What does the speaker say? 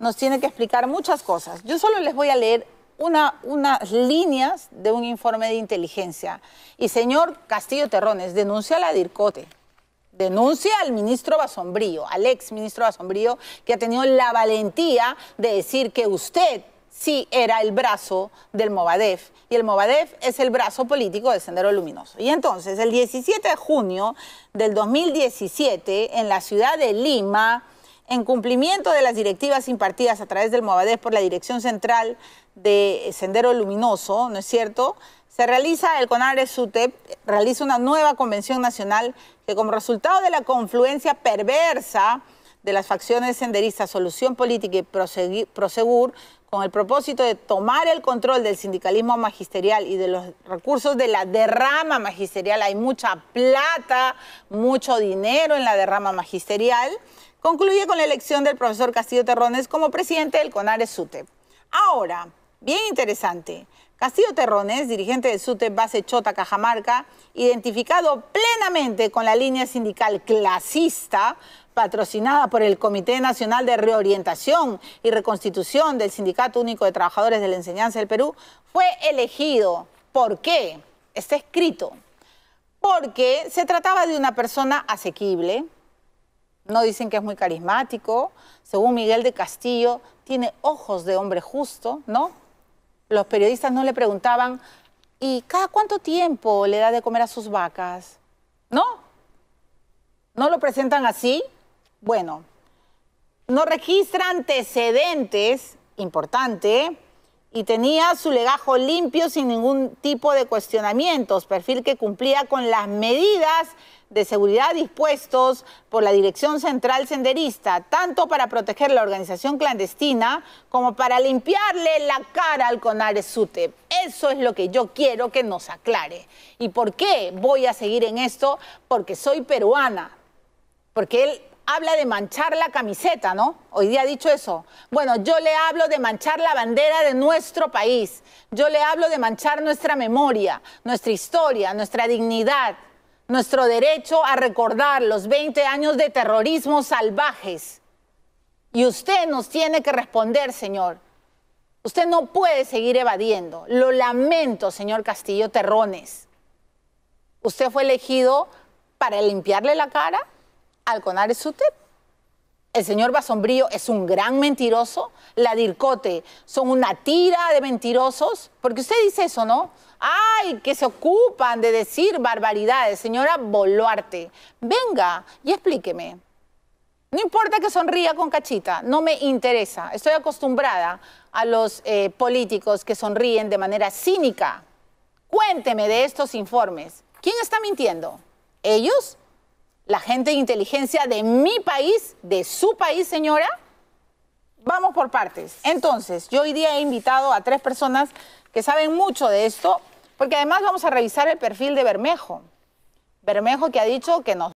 nos tiene que explicar muchas cosas. Yo solo les voy a leer unas líneas de un informe de inteligencia. Y señor Castillo Terrones, denuncia a la DIRCOTE, denuncia al ministro Basombrío, al ex ministro Basombrío, que ha tenido la valentía de decir que usted sí era el brazo del Movadef y el Movadef es el brazo político del Sendero Luminoso. Y entonces, el 17 de junio del 2017, en la ciudad de Lima, en cumplimiento de las directivas impartidas a través del Movadés por la Dirección Central de Sendero Luminoso, ¿no es cierto? Se realiza, el CONARE SUTEP realiza una nueva convención nacional que como resultado de la confluencia perversa de las facciones senderistas Solución Política y Prosegur con el propósito de tomar el control del sindicalismo magisterial y de los recursos de la derrama magisterial. Hay mucha plata, mucho dinero en la derrama magisterial. Concluye con la elección del profesor Castillo Terrones como presidente del conares SUTE Ahora, bien interesante. Castillo Terrones, dirigente de SUTE Base Chota Cajamarca, identificado plenamente con la línea sindical clasista, patrocinada por el Comité Nacional de Reorientación y Reconstitución del Sindicato Único de Trabajadores de la Enseñanza del Perú, fue elegido. ¿Por qué? Está escrito. Porque se trataba de una persona asequible, no dicen que es muy carismático, según Miguel de Castillo, tiene ojos de hombre justo, ¿no? los periodistas no le preguntaban, ¿y cada cuánto tiempo le da de comer a sus vacas? No. ¿No lo presentan así? Bueno, no registra antecedentes, importante, y tenía su legajo limpio sin ningún tipo de cuestionamientos, perfil que cumplía con las medidas de seguridad dispuestos por la Dirección Central Senderista, tanto para proteger la organización clandestina como para limpiarle la cara al conare Eso es lo que yo quiero que nos aclare. ¿Y por qué voy a seguir en esto? Porque soy peruana, porque él habla de manchar la camiseta, ¿no? Hoy día ha dicho eso. Bueno, yo le hablo de manchar la bandera de nuestro país. Yo le hablo de manchar nuestra memoria, nuestra historia, nuestra dignidad, nuestro derecho a recordar los 20 años de terrorismo salvajes. Y usted nos tiene que responder, señor. Usted no puede seguir evadiendo. Lo lamento, señor Castillo Terrones. Usted fue elegido para limpiarle la cara al CONAR El señor Basombrío es un gran mentiroso, la DIRCOTE son una tira de mentirosos, porque usted dice eso, ¿no? ¡Ay, que se ocupan de decir barbaridades! Señora Boluarte, venga y explíqueme. No importa que sonría con cachita, no me interesa. Estoy acostumbrada a los eh, políticos que sonríen de manera cínica. Cuénteme de estos informes. ¿Quién está mintiendo? ¿Ellos la gente de inteligencia de mi país, de su país, señora? Vamos por partes. Entonces, yo hoy día he invitado a tres personas que saben mucho de esto, porque además vamos a revisar el perfil de Bermejo. Bermejo que ha dicho que nos